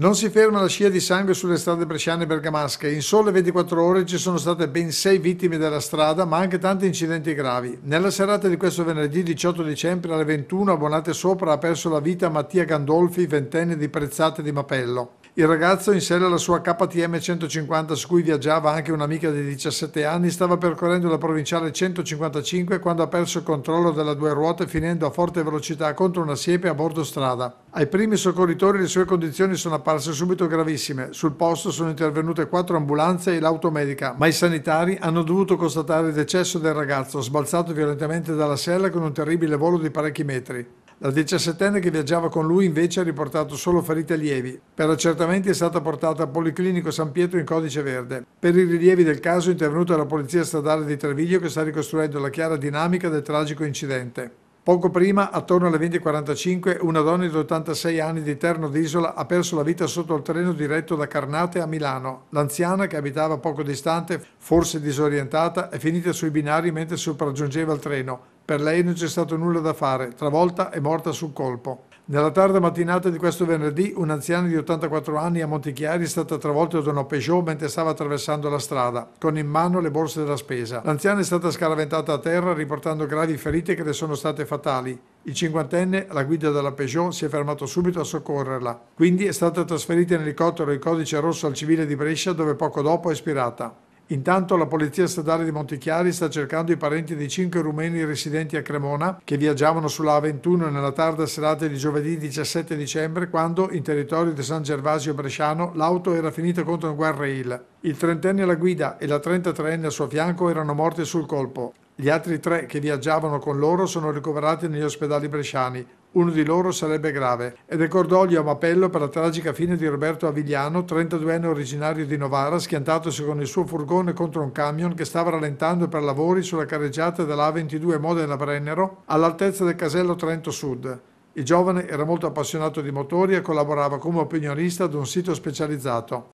Non si ferma la scia di sangue sulle strade bresciane e bergamasche. In sole 24 ore ci sono state ben 6 vittime della strada, ma anche tanti incidenti gravi. Nella serata di questo venerdì 18 dicembre alle 21 a Bonate Sopra ha perso la vita Mattia Gandolfi, ventenne di Prezzate di Mapello. Il ragazzo, in sella alla sua KTM 150 su cui viaggiava anche un'amica di 17 anni, stava percorrendo la provinciale 155 quando ha perso il controllo della due ruote finendo a forte velocità contro una siepe a bordo strada. Ai primi soccorritori le sue condizioni sono apparse subito gravissime. Sul posto sono intervenute quattro ambulanze e l'automedica, ma i sanitari hanno dovuto constatare il decesso del ragazzo, sbalzato violentemente dalla sella con un terribile volo di parecchi metri. La 17enne che viaggiava con lui invece ha riportato solo ferite lievi. Per accertamenti è stata portata al Policlinico San Pietro in codice verde. Per i rilievi del caso è intervenuta la Polizia Stradale di Treviglio che sta ricostruendo la chiara dinamica del tragico incidente. Poco prima, attorno alle 20.45, una donna di 86 anni di Terno d'Isola ha perso la vita sotto il treno diretto da Carnate a Milano. L'anziana, che abitava poco distante, forse disorientata, è finita sui binari mentre sopraggiungeva il treno. Per lei non c'è stato nulla da fare, travolta e morta sul colpo. Nella tarda mattinata di questo venerdì, un anziano di 84 anni a Montichiari è stata travolta da una Peugeot mentre stava attraversando la strada, con in mano le borse della spesa. L'anziana è stata scaraventata a terra, riportando gravi ferite che le sono state fatali. Il cinquantenne, la guida della Peugeot, si è fermato subito a soccorrerla. Quindi è stata trasferita in elicottero il codice rosso al civile di Brescia, dove poco dopo è ispirata. Intanto la Polizia Stradale di Montichiari sta cercando i parenti dei cinque rumeni residenti a Cremona che viaggiavano sulla A21 nella tarda serata di giovedì 17 dicembre quando, in territorio di San Gervasio Bresciano, l'auto era finita contro un guardrail. Il trentenne alla guida e la 33enne a suo fianco erano morti sul colpo. Gli altri tre che viaggiavano con loro sono ricoverati negli ospedali bresciani. Uno di loro sarebbe grave ed è cordoglio a Mapello per la tragica fine di Roberto Avigliano, 32enne originario di Novara, schiantatosi con il suo furgone contro un camion che stava rallentando per lavori sulla carreggiata della A22 Modena-Brennero all'altezza del casello Trento Sud. Il giovane era molto appassionato di motori e collaborava come opinionista ad un sito specializzato.